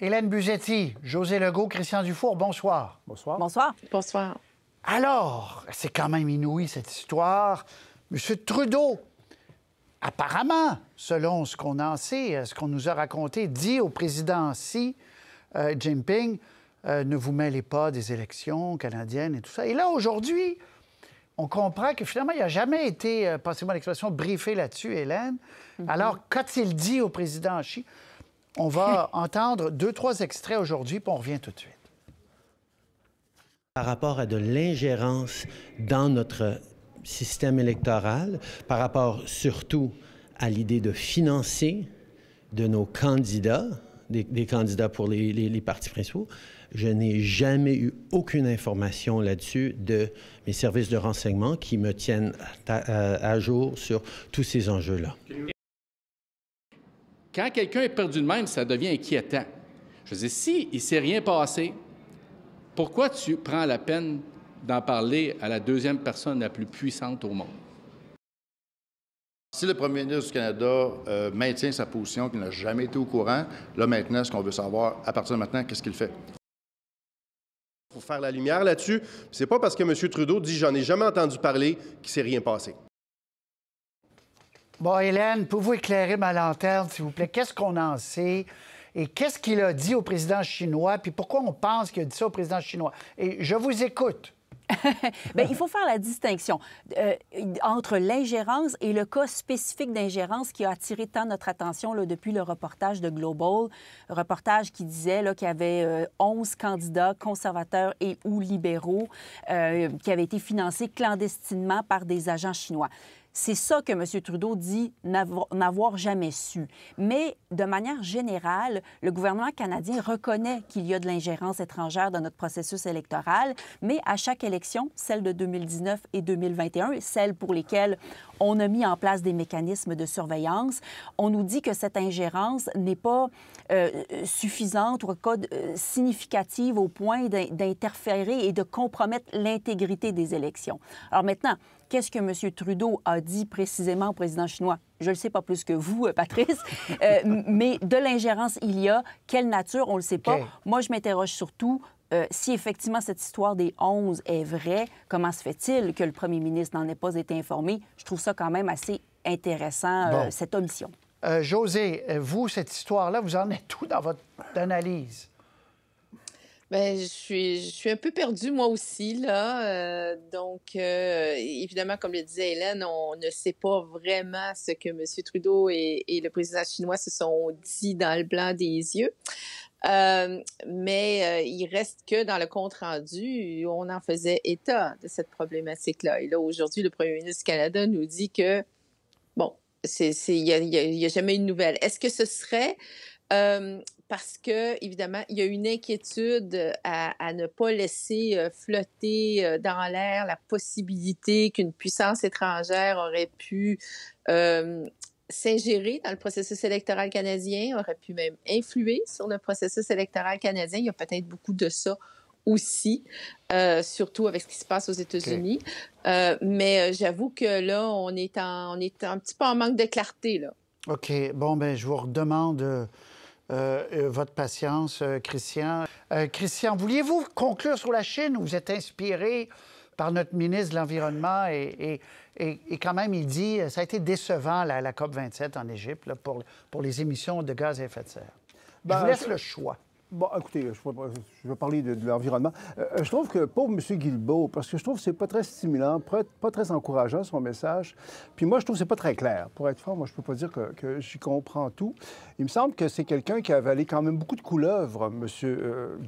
Hélène Buzetti, José Legault, Christian Dufour, bonsoir. Bonsoir. Bonsoir. Bonsoir. Alors, c'est quand même inouï cette histoire. Monsieur Trudeau, apparemment, selon ce qu'on en sait, euh, ce qu'on nous a raconté, dit au président Xi, euh, Jinping, euh, ne vous mêlez pas des élections canadiennes et tout ça. Et là, aujourd'hui, on comprend que finalement, il n'a jamais été, passez-moi l'expression, briefé là-dessus, Hélène. Mhm. Alors, qu'a-t-il dit au président Xi? On va entendre deux, trois extraits aujourd'hui, puis on revient tout de suite. Par rapport à de l'ingérence dans notre système électoral, par rapport surtout à l'idée de financer de nos candidats, des, candidats pour les, partis principaux, je n'ai jamais eu aucune information là-dessus de mes services de renseignement qui me tiennent à euh, jour sur tous ces enjeux-là. Quand quelqu'un est perdu de même, ça devient inquiétant. Je dis, si il ne s'est rien passé, pourquoi tu prends la peine d'en parler à la deuxième personne la plus puissante au monde? Si le premier ministre du Canada euh, maintient sa position qu'il n'a jamais été au courant, là maintenant, ce qu'on veut savoir, à partir de maintenant, qu'est-ce qu'il fait? Pour faire la lumière là-dessus, c'est pas parce que M. Trudeau dit j'en ai jamais entendu parler qu'il s'est rien passé. Bon, Hélène, pouvez-vous éclairer ma lanterne, s'il vous plaît? Qu'est-ce qu'on en sait? Et qu'est-ce qu'il a dit au président chinois? Puis pourquoi on pense qu'il a dit ça au président chinois? Et je vous écoute. Bien, il faut faire la distinction euh, entre l'ingérence et le cas spécifique d'ingérence qui a attiré tant notre attention là, depuis le reportage de Global, reportage qui disait qu'il y avait 11 euh, candidats conservateurs et ou libéraux euh, qui avaient été financés clandestinement par des agents chinois. C'est ça que M. Trudeau dit n'avoir jamais su. Mais de manière générale, le gouvernement canadien reconnaît qu'il y a de l'ingérence étrangère dans notre processus électoral, mais à chaque élection, celle de 2019 et 2021, celle pour lesquelles on a mis en place des mécanismes de surveillance, on nous dit que cette ingérence n'est pas euh, suffisante ou code euh, significative au point d'interférer et de compromettre l'intégrité des élections. Alors maintenant, qu'est-ce que M. Trudeau a dit précisément au président chinois? Je ne le sais pas plus que vous, euh, Patrice, mais de l'ingérence, il y a. Quelle nature, on ne le sait pas. Moi, je m'interroge surtout si effectivement cette histoire des 11 est vraie, comment se fait-il que le premier ministre n'en ait pas été informé? Je trouve ça quand même assez intéressant, cette omission. Euh, José, euh, vous, cette histoire-là, vous en êtes tout dans votre analyse? Bien, je suis, un peu perdu moi aussi, là. Euh, donc, évidemment, comme le disait Hélène, on ne sait pas vraiment ce que M. Trudeau et, le président chinois se sont dit dans le blanc des yeux. mais il reste que dans le compte rendu, on en faisait état de cette problématique-là. Et là, aujourd'hui, le premier ministre du Canada nous dit que, bon, il n'y a, jamais une nouvelle. Est-ce que ce serait euh, parce que, évidemment, il y a une inquiétude euh, à, ne pas laisser euh, flotter dans l'air la possibilité qu'une puissance étrangère aurait pu s'ingérer dans le processus électoral canadien, aurait pu même influer sur le processus électoral canadien. Il y a peut-être beaucoup de ça aussi, euh, surtout avec ce qui se passe aux États-Unis. Euh, mais euh, j'avoue que là, on est, en, un petit peu en manque de clarté. OK. Bon, ben je vous redemande votre patience, Christian. Christian, vouliez-vous conclure sur la Chine ou vous êtes inspiré par notre ministre de l'Environnement et, quand même, il dit ça a été décevant, la, la COP 27 en Égypte, pour, les émissions de gaz à effet de serre. je ben, vous laisse le choix. Bon, écoutez, je, vais parler de, l'environnement. Euh, euh, je trouve que, pour M. Guilbeault, parce que je trouve que c'est pas très stimulant, pas très encourageant, son message. Puis moi, je trouve que c'est pas très clair. Pour être franc, moi, je peux pas dire que, j'y comprends tout. Il me semble que c'est quelqu'un qui a avalé quand même beaucoup de couleuvres, M. Euh,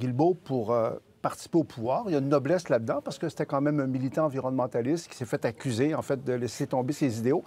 pour... Euh, participer au pouvoir. Il y a une noblesse là-dedans parce que c'était quand même un militant environnementaliste qui s'est fait accuser, en fait, de laisser tomber ses idéaux.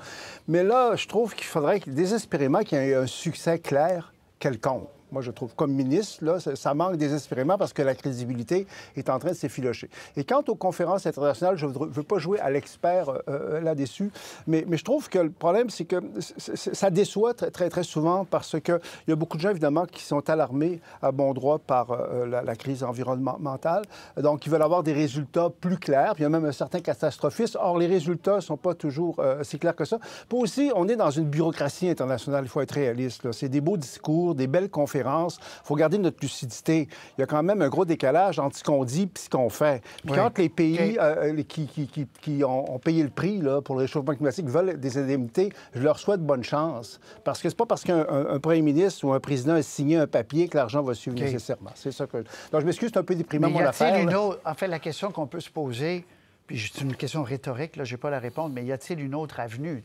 Mais là, je trouve qu'il faudrait désespérément qu'il y ait un succès clair quelconque moi je trouve, comme ministre, là, ça manque désespérément parce que la crédibilité est en train de s'effilocher. Et quant aux conférences internationales, je ne veux, pas jouer à l'expert euh, euh, là-dessus, mais, je trouve que le problème, c'est que ça déçoit très, très, très souvent parce qu'il y a beaucoup de gens, évidemment, qui sont alarmés à bon droit par euh, la, crise environnementale. Donc, ils veulent avoir des résultats plus clairs. il y a même un certain catastrophisme. Or, les résultats ne sont pas toujours si clairs que ça. Puis aussi, on est dans une bureaucratie internationale, il faut être réaliste. C'est des beaux discours, des belles conférences il faut garder notre lucidité. Il y a quand même un gros décalage entre ce qu'on dit et ce qu'on fait. quand les pays euh, euh, qui, ont, payé le prix pour le réchauffement climatique veulent des indemnités, je leur souhaite bonne chance. Parce que c'est pas parce qu'un premier ministre ou un président a signé un papier que l'argent va suivre nécessairement. C'est ça que... Donc je m'excuse, c'est un peu déprimant, mon affaire. Une autre... En fait, la question qu'on peut se poser, puis c'est une question rhétorique, là, je n'ai pas la réponse, mais y a-t-il une autre avenue?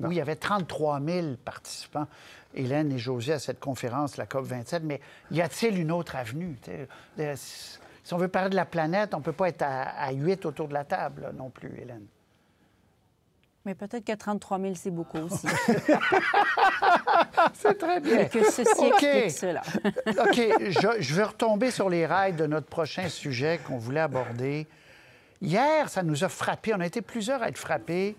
Oui, il y avait 33 000 participants, Hélène et José, à cette conférence, la COP 27, mais y a-t-il une autre avenue? Euh, si on veut parler de la planète, on ne peut pas être à, huit autour de la table non plus, Hélène. Mais peut-être que 33 000, c'est beaucoup aussi. c'est très bien. que ceci cela. OK, je veux retomber sur les rails de notre prochain sujet qu'on voulait aborder. Hier, ça nous a frappés, on a été plusieurs à être frappés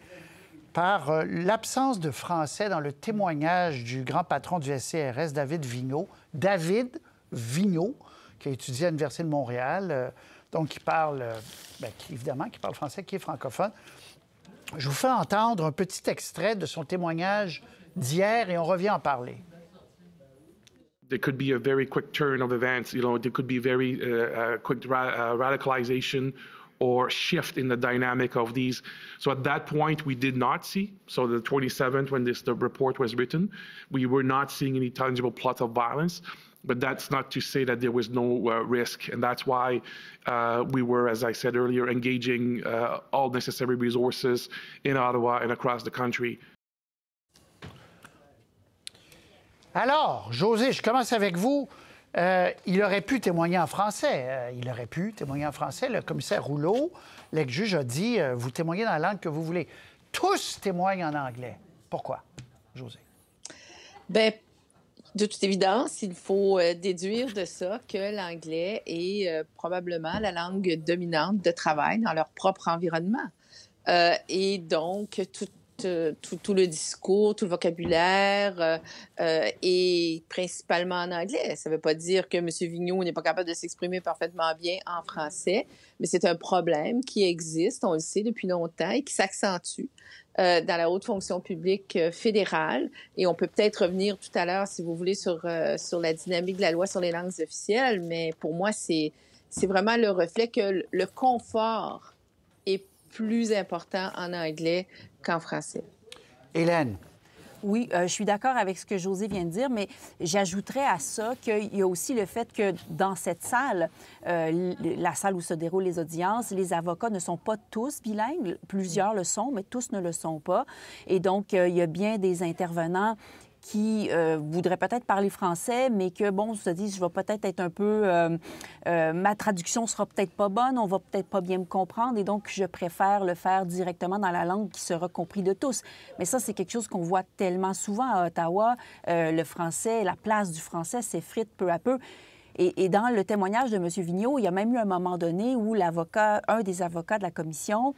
par euh, l'absence de français dans le témoignage du grand patron du SCRS, David Vigneault. David Vigneault, qui a étudié à l'Université de Montréal, euh, donc qui parle, euh, ben, évidemment, qui parle français, qui est francophone. Je vous fais entendre un petit extrait de son témoignage d'hier et on revient en parler. or shift in the dynamic of these. So at that point, we did not see. So the 27th, when this the report was written, we were not seeing any tangible plots of violence. But that's not to say that there was no uh, risk, and that's why uh, we were, as I said earlier, engaging uh, all necessary resources in Ottawa and across the country. Alors, José, je commence avec vous. Euh, il aurait pu témoigner en français. Euh, il aurait pu témoigner en français. Le commissaire Rouleau, l'ex-juge, a dit euh, Vous témoignez dans la langue que vous voulez. Tous témoignent en anglais. Pourquoi, José? Bien, de toute évidence, il faut déduire de ça que l'anglais est probablement la langue dominante de travail dans leur propre environnement. et donc, tout, euh, tout, le discours, tout le vocabulaire euh, est euh, principalement en anglais. Ça ne veut pas dire que M. Vigneault n'est pas capable de s'exprimer parfaitement bien en français, mais c'est un problème qui existe, on le sait depuis longtemps, et qui s'accentue euh, dans la haute fonction publique fédérale. Et on peut peut-être revenir tout à l'heure, si vous voulez, sur, sur la dynamique de la loi sur les langues officielles, mais pour moi, c'est vraiment le reflet que le confort est plus important en anglais en français. Hélène. Oui, euh, je suis d'accord avec ce que José vient de dire, mais j'ajouterais à ça qu'il y a aussi le fait que dans cette salle, euh, la salle où se déroulent les audiences, les avocats ne sont pas tous bilingues. Plusieurs le sont, mais tous ne le sont pas. Et donc, euh, il y a bien des intervenants qui euh, voudraient peut-être parler français, mais que, bon, se dit, je vais peut-être être un peu... Euh, euh, ma traduction sera peut-être pas bonne, on va peut-être pas bien me comprendre, et donc je préfère le faire directement dans la langue qui sera comprise de tous. Mais ça, c'est quelque chose qu'on voit tellement souvent à Ottawa. le français, la place du français s'effrite peu à peu. Et, dans le témoignage de M. Vigneault, il y a même eu un moment donné où l'avocat, un des avocats de la commission,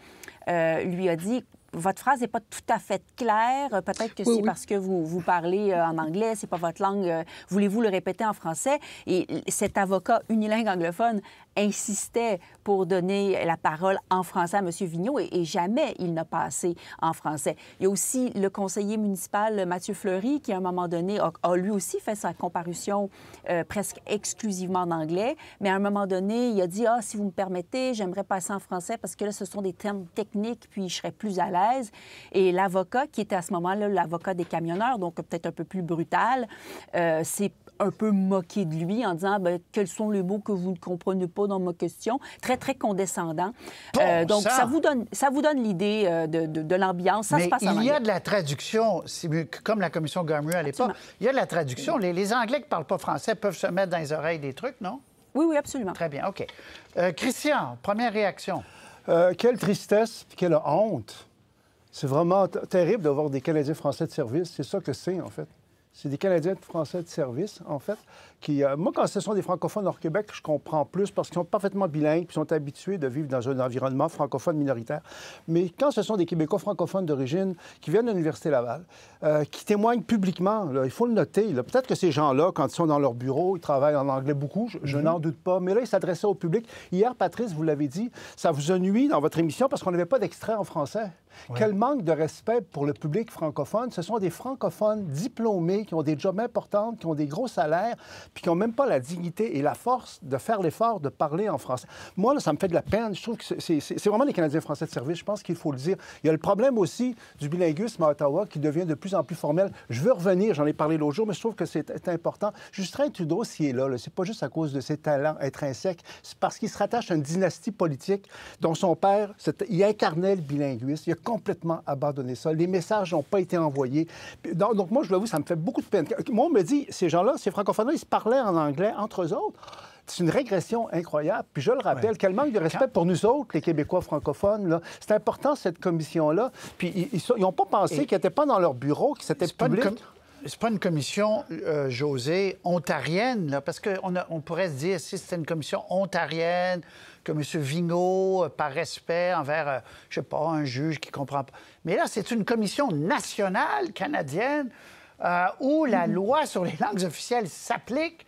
lui a dit votre phrase n'est pas tout à fait claire. Peut-être que c'est parce que vous, vous parlez euh, en anglais, c'est pas votre langue. Euh, voulez-vous le répéter en français? Et cet avocat unilingue anglophone insistait pour donner la parole en français à M. Vigneault et, jamais il n'a passé en français. Il y a aussi le conseiller municipal Mathieu Fleury qui, à un moment donné, a, lui aussi fait sa comparution euh, presque exclusivement en anglais, mais à un moment donné, il a dit, ah, si vous me permettez, j'aimerais passer en français parce que là, ce sont des termes techniques, puis je serais plus à l'aise. Et l'avocat, qui était à ce moment-là l'avocat des camionneurs, donc peut-être un peu plus brutal, c'est. Euh, s'est un peu moqué de lui en disant ben, quels sont les mots que vous ne comprenez pas dans ma question. Très, très condescendant. Euh, donc, ça. vous donne, ça vous donne l'idée euh, de, l'ambiance. Il y a de la traduction, comme la commission Garmu à l'époque. Il y a de la traduction. Les, Anglais qui ne parlent pas français peuvent se mettre dans les oreilles des trucs, non? Oui, oui, absolument. Très bien, OK. Euh, Christian, première réaction. quelle tristesse, quelle honte. C'est vraiment terrible d'avoir des Canadiens français de service. C'est ça que c'est, en fait. C'est des Canadiens français de service, en fait. Qui, euh, moi, quand ce sont des francophones hors Québec, je comprends plus parce qu'ils sont parfaitement bilingues ils sont habitués de vivre dans un environnement francophone minoritaire. Mais quand ce sont des Québécois francophones d'origine qui viennent de l'Université Laval, euh, qui témoignent publiquement, il faut le noter, peut-être que ces gens-là, quand ils sont dans leur bureau, ils travaillent en anglais beaucoup, je, mhm. n'en doute pas, mais là, ils s'adressaient au public. Hier, Patrice, vous l'avez dit, ça vous a nuit dans votre émission parce qu'on n'avait pas d'extrait en français. Quel manque de respect pour le public francophone. Ce sont des francophones diplômés qui ont des jobs importants, qui ont des gros salaires, puis qui n'ont même pas la dignité et la force de faire l'effort de parler en français. Moi, là, ça me fait de la peine. Je trouve que c'est vraiment les Canadiens français de service. Je pense qu'il faut le dire. Il y a le problème aussi du bilinguisme à Ottawa qui devient de plus en plus formel. Je veux revenir, j'en ai parlé l'autre jour, mais je trouve que c'est important. Justin Trudeau, s'il est là, c'est pas juste à cause de ses talents intrinsèques, c'est parce qu'il se rattache à une dynastie politique dont son père, il incarnait le bilinguisme. Il a complètement abandonné ça. Les messages n'ont pas été envoyés. Donc, moi, je l'avoue, ça me fait beaucoup de peine. Moi, on me dit, ces gens-là, ces francophones ils se parlaient en anglais entre eux autres. C'est une régression incroyable. Puis je le rappelle, quel manque de respect pour nous autres, les Québécois francophones. C'est important, cette commission-là. Puis ils n'ont pas pensé qu'ils n'étaient pas dans leur bureau, que c'était public c'est pas une commission, euh, José, ontarienne, parce qu'on on pourrait se dire, si c'était une commission ontarienne, que M. Vigneau euh, par respect envers, je euh, je sais pas, un juge qui comprend pas. Mais là, c'est une commission nationale canadienne où la mm-hmm. loi sur les langues officielles s'applique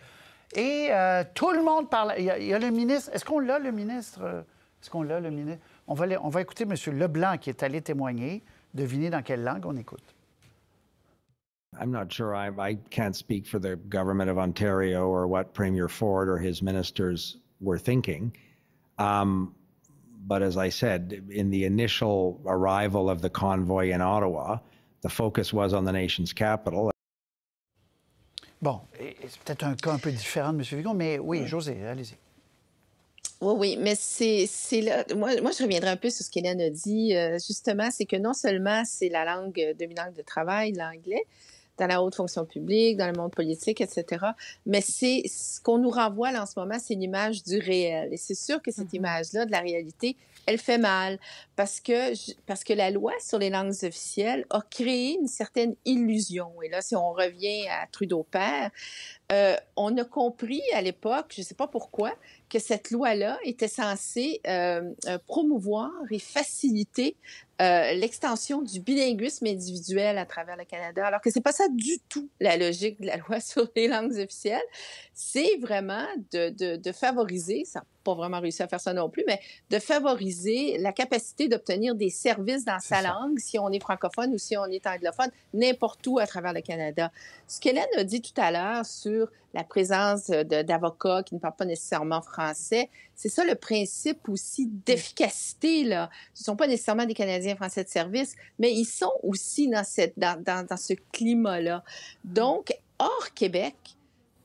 et tout le monde parle. Il y a, le ministre. Est-ce qu'on l'a, le ministre? Est-ce qu'on l'a, le ministre? On va, on va écouter M. Leblanc qui est allé témoigner. Devinez dans quelle langue on écoute. I'm not sure. I, I can't speak for the government of Ontario or what Premier Ford or his ministers were thinking. Um, but as I said, in the initial arrival of the convoy in Ottawa, the focus was on the nation's capital. Bon, c'est peut-être un cas un peu différent de M. Vigon, mais oui, José, allez-y. Oui, oui, mais c'est là. Moi, moi, je reviendrai un peu sur ce qu'Hélène a dit. Euh, justement, c'est que non seulement c'est la langue dominante de travail, l'anglais, dans la haute fonction publique, dans le monde politique, etc. Mais c'est ce qu'on nous renvoie là, en ce moment, c'est l'image du réel. Et c'est sûr que cette mm-hmm. image-là de la réalité, elle fait mal parce que, parce que la loi sur les langues officielles a créé une certaine illusion. Et là, si on revient à Trudeau Père, euh, on a compris à l'époque, je ne sais pas pourquoi, que cette loi-là était censée euh, promouvoir et faciliter euh, l'extension du bilinguisme individuel à travers le Canada, alors que ce n'est pas ça du tout la logique de la loi sur les langues officielles. C'est vraiment de, favoriser, ça n'a pas vraiment réussi à faire ça non plus, mais de favoriser la capacité d'obtenir des services dans sa langue, si on est francophone ou si on est anglophone, n'importe où à travers le Canada. Ce qu'Hélène a dit tout à l'heure sur la présence d'avocats qui ne parlent pas nécessairement français. C'est ça le principe aussi d'efficacité. Là. Ce ne sont pas nécessairement des Canadiens français de service, mais ils sont aussi dans, cette, dans, dans, ce climat-là. Donc, hors Québec,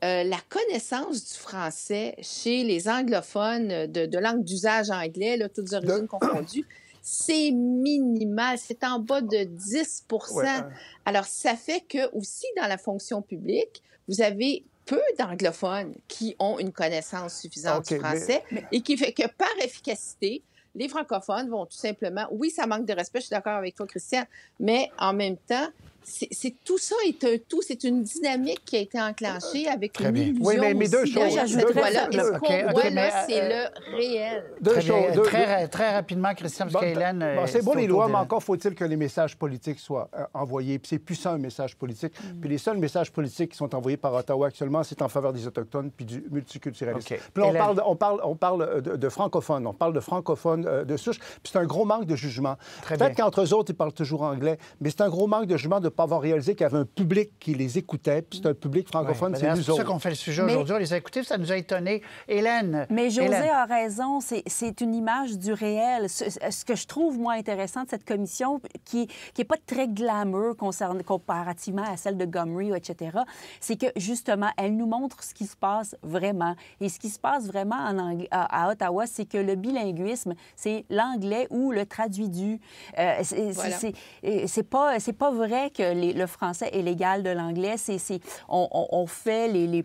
euh, la connaissance du français chez les anglophones de, langue d'usage anglais, là, toutes origines confondues, c'est minimal, c'est en bas de 10 hein. Alors, ça fait que aussi dans la fonction publique, vous avez peu d'anglophones qui ont une connaissance suffisante du français et qui fait que par efficacité, les francophones vont tout simplement, oui, ça manque de respect, je suis d'accord avec toi, Christian, mais en même temps, c'est tout ça est un tout, c'est une dynamique qui a été enclenchée euh, avec Très une illusion. Oui, mais, mais deux choses. Là, voilà, le, ce qu'on c'est le réel. très rapidement, Christian, parce euh, c'est bon, les lois, mais encore faut-il que les messages politiques soient euh, envoyés. Puis c'est puissant, un message politique. Mm. Puis les seuls messages politiques qui sont envoyés par Ottawa actuellement, c'est en faveur des Autochtones puis du multiculturalisme. Puis on parle, on parle, on parle de, francophones. On parle de francophones de souche. Puis c'est un gros manque de jugement. Peut-être qu'entre eux autres, ils parlent toujours anglais, mais c'est un gros manque de jugement de pas avoir réalisé qu'il y avait un public qui les écoutait, puis c'est un public francophone, c'est nous C'est ça qu'on fait le sujet aujourd'hui, on les a écoutés, ça nous a étonnés. Hélène. Mais José a raison, c'est une image du réel. Ce, que je trouve, moi, intéressant de cette commission, qui n'est pas très glamour comparativement à celle de Gomery, etc., c'est que, justement, elle nous montre ce qui se passe vraiment. Et ce qui se passe vraiment en à, Ottawa, c'est que le bilinguisme, c'est l'anglais ou le traduit du. Euh, euh, c'est pas vrai que le français est l'égal de l'anglais. C'est, on, fait les,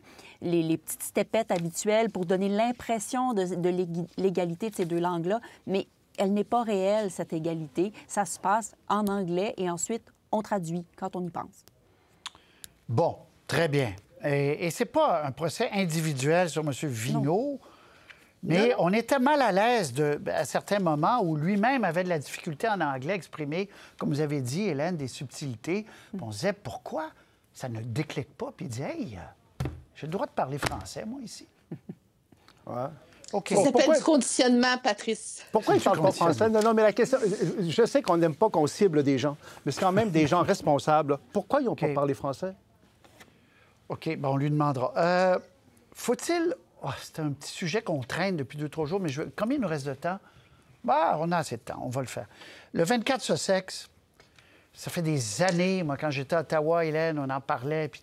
petites stepettes habituelles pour donner l'impression de, l'égalité de ces deux langues-là, mais elle n'est pas réelle, cette égalité. Ça se passe en anglais et ensuite, on traduit quand on y pense. Bon, très bien. Et, et ce n'est pas un procès individuel sur M. Vigneault. Mais on était mal à l'aise ben, à certains moments où lui-même avait de la difficulté en anglais à exprimer, comme vous avez dit, Hélène, des subtilités. Mm. On se disait, pourquoi ça ne déclique pas? Puis il dit, hey, j'ai le droit de parler français, moi, ici. ouais. Ça s'appelle du conditionnement, Patrice. Pourquoi il ne pas français? Non, non, mais la question... Je sais qu'on n'aime pas qu'on cible des gens, mais c'est quand même des gens responsables. Pourquoi ils n'ont pas parlé français? OK, bon, on lui demandera. Euh, faut-il ah, c'est un petit sujet qu'on traîne depuis deux, trois jours, mais je veux... combien il nous reste de temps? Bah, on a assez de temps, on va le faire. Le 24 ce sexe, ça fait des années, moi, quand j'étais à Ottawa, Hélène, on en parlait, puis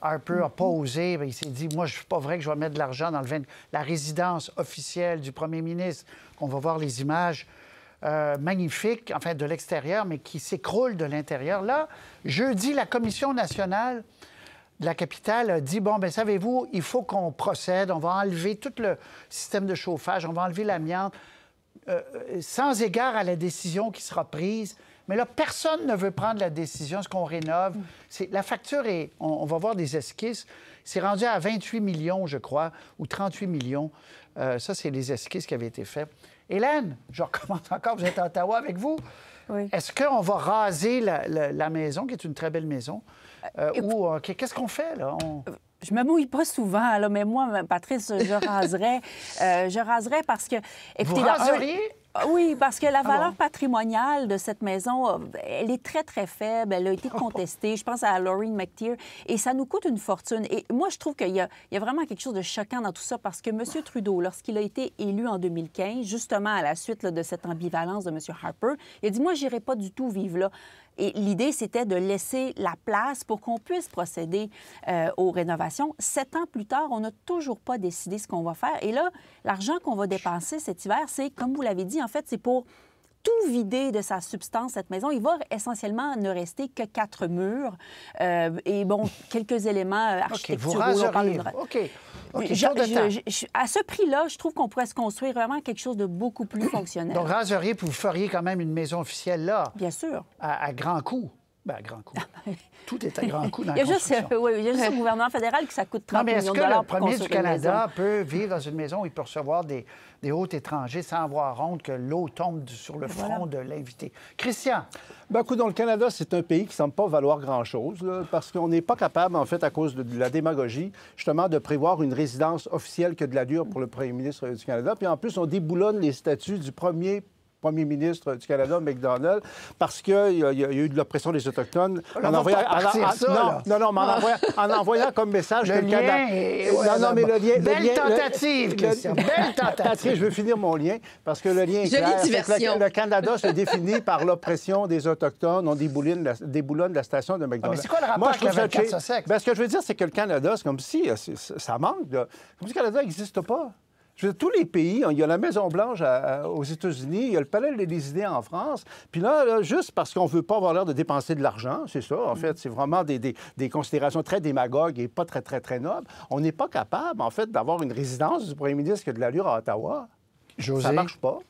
Harper a mm-hmm. pas osé, ben, il s'est dit, moi, je suis pas vrai que je vais mettre de l'argent dans le la résidence officielle du premier ministre. qu'on va voir les images euh, magnifiques, enfin, de l'extérieur, mais qui s'écroulent de l'intérieur. Là, jeudi, la Commission nationale la capitale a dit bon, ben savez-vous, il faut qu'on procède, on va enlever tout le système de chauffage, on va enlever l'amiante, euh, euh, sans égard à la décision qui sera prise. Mais là, personne ne veut prendre la décision, ce qu'on rénove. C'est, la facture est, on, va voir des esquisses, c'est rendu à 28 millions, je crois, ou 38 millions. Euh, ça, c'est les esquisses qui avaient été faites. Hélène, je recommence encore, vous êtes à Ottawa avec vous. Est-ce qu'on va raser la, maison, qui est une très belle maison? Euh, euh, ou euh, qu'est-ce qu'on fait, là? je me mouille pas souvent, mais moi, Patrice, je raserai. je raserais parce que. Ah oui, parce que la ah valeur patrimoniale de cette maison, euh, elle est très, très faible. Elle a été ah contestée. Je pense à Lorraine McTeer. Et ça nous coûte une fortune. Et moi, je trouve qu'il y, a vraiment quelque chose de choquant dans tout ça parce que M. Trudeau, lorsqu'il a été élu en 2015, justement à la suite de cette ambivalence de M. Harper, il a dit Moi, j'irai pas du tout vivre là. Et l'idée, c'était de laisser la place pour qu'on puisse procéder euh, aux rénovations. Sept ans plus tard, on n'a toujours pas décidé ce qu'on va faire. Et là, l'argent qu'on va dépenser cet hiver, c'est, comme vous l'avez dit, en fait, c'est pour tout vidé de sa substance, cette maison. Il va essentiellement ne rester que quatre murs euh, et, bon, quelques éléments euh, architecturaux. vous OK. je, à ce prix-là, je trouve qu'on pourrait se construire vraiment quelque chose de beaucoup plus fonctionnel. Donc, raseriez, vous feriez quand même une maison officielle là. Bien sûr. À, à grand coût. Ben, à grands coup, ah, Tout est à grand coup dans il y a la construction. Juste, euh, il y a le gouvernement fédéral qui ça coûte 30 millions de mais est-ce que le premier du Canada peut vivre dans une maison où il peut recevoir des, des hôtes étrangers sans avoir honte que l'eau tombe sur le front de l'invité? Christian? ben écoute, dans le Canada, c'est un pays qui ne semble pas valoir grand-chose, parce qu'on n'est pas capable, en fait, à cause de, de, la démagogie, justement, de prévoir une résidence officielle que de la dure pour le premier ministre du Canada. Puis en plus, on déboulonne les statuts du premier premier ministre du Canada, McDonald, parce qu'il y, a eu de l'oppression des Autochtones. Oh, on en envoyant, ça, non, non, non, mais en, envoyant, comme message le que le Canada. Est... Belle tentative, le... Belle tentative. je veux finir mon lien, parce que le lien est clair. Diversion. Le, le Canada se définit par l'oppression des Autochtones. On déboulonne la, la station de McDonald's. Ah, mais c'est quoi le rapport avec la 24 ça, ben, Ce que je veux dire, c'est que le Canada, c'est comme si euh, ça manque. Comme si le Canada n'existe pas tous les pays, hein, il y a la Maison-Blanche aux États-Unis, il y a le Palais de l'Élysée en France. Puis là, juste parce qu'on ne veut pas avoir l'air de dépenser de l'argent, c'est ça, en fait, c'est vraiment des, considérations très démagogues et pas très, très, très nobles. On n'est pas capable, en fait, d'avoir une résidence du premier ministre qui a de l'allure à Ottawa. Ça ça marche pas.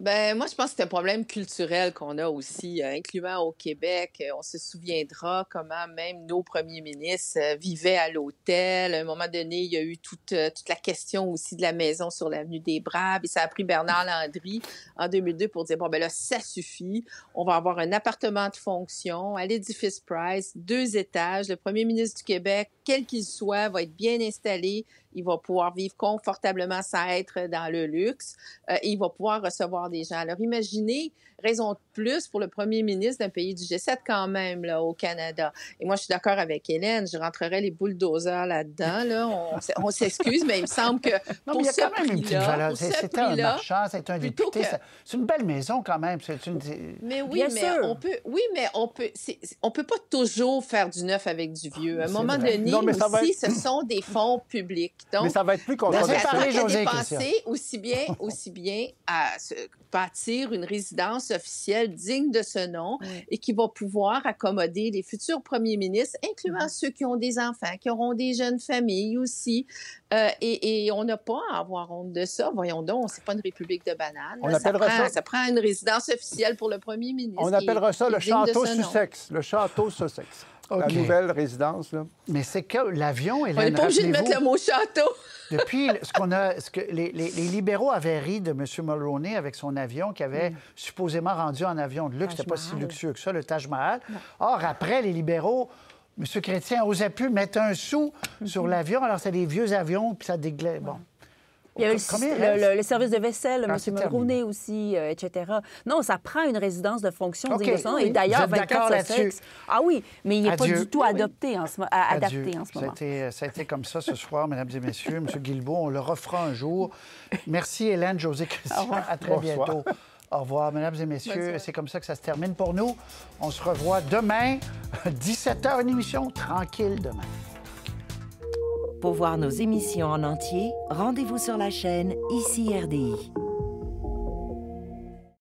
Ben, moi, je pense que c'est un problème culturel qu'on a aussi, euh, incluant au Québec. Euh, on se souviendra comment même nos premiers ministres euh, vivaient à l'hôtel. À un moment donné, il y a eu toute, toute la question aussi de la maison sur l'avenue des Braves. Et ça a pris Bernard Landry en 2002 pour dire, bon, ben là, ça suffit. On va avoir un appartement de fonction à l'édifice Price, deux étages. Le premier ministre du Québec, quel qu'il soit, va être bien installé. Il va pouvoir vivre confortablement sans être dans le luxe. il va pouvoir recevoir des gens. Alors imaginez, raison de plus pour le premier ministre d'un pays du G7 quand même, là, au Canada. Et moi, je suis d'accord avec Hélène, je rentrerai les bulldozers là-dedans. Là. On, s'excuse, mais il me semble que non, pour ce prix-là... C'est un marchand, c'est un député. C'est une belle maison quand même. c'est Une... Mais oui, mais on peut... Oui, mais on peut... on peut pas toujours faire du neuf avec du vieux. Ah, à un moment de donné aussi, ce sont des fonds publics. Donc, mais ça va être plus compliqué. José dépenser aussi bien, aussi bien à ce, bâtir une résidence officielle digne de ce nom et qui va pouvoir accommoder les futurs premiers ministres, incluant mhm. ceux qui ont des enfants, qui auront des jeunes familles aussi. Euh, et, on n'a pas à avoir honte de ça. Voyons donc, c'est pas une république de bananes. On ça, prend, ça... ça prend une résidence officielle pour le premier ministre. On appellera ça le château Sussex. Le château Sussex la nouvelle résidence. Là. Mais c'est que l'avion, là. On n'est pas obligé de mettre le mot château. depuis, ce qu'on a, ce que les, libéraux avaient ri de M. Mulroney avec son avion qui avait mm. supposément rendu en avion de luxe. C'était pas si luxueux que ça, le Taj Mahal. Or, après, les libéraux M. Chrétien osait plus mettre un sou mm-hmm. sur l'avion. Alors, c'est des vieux avions, puis ça déglait. Bon. Il y a le, le, service de vaisselle, ah, M. Mulroney aussi, euh, etc. Non, ça prend une résidence de fonction d'ailleurs, Et d'ailleurs, 24 sexe. Ah oui, mais il n'est pas du tout ah adopté en ce, adapté en ce moment. Euh, ça a, été, comme ça ce soir, mesdames et messieurs. M. Guilbault, on le refera un jour. Merci, Hélène, José, Christian. À très bientôt. Au revoir, mesdames et messieurs. C'est comme ça que ça se termine pour nous. On se revoit demain, 17h, une émission tranquille demain. Pour voir nos émissions en entier, rendez-vous sur la chaîne ICI RDI.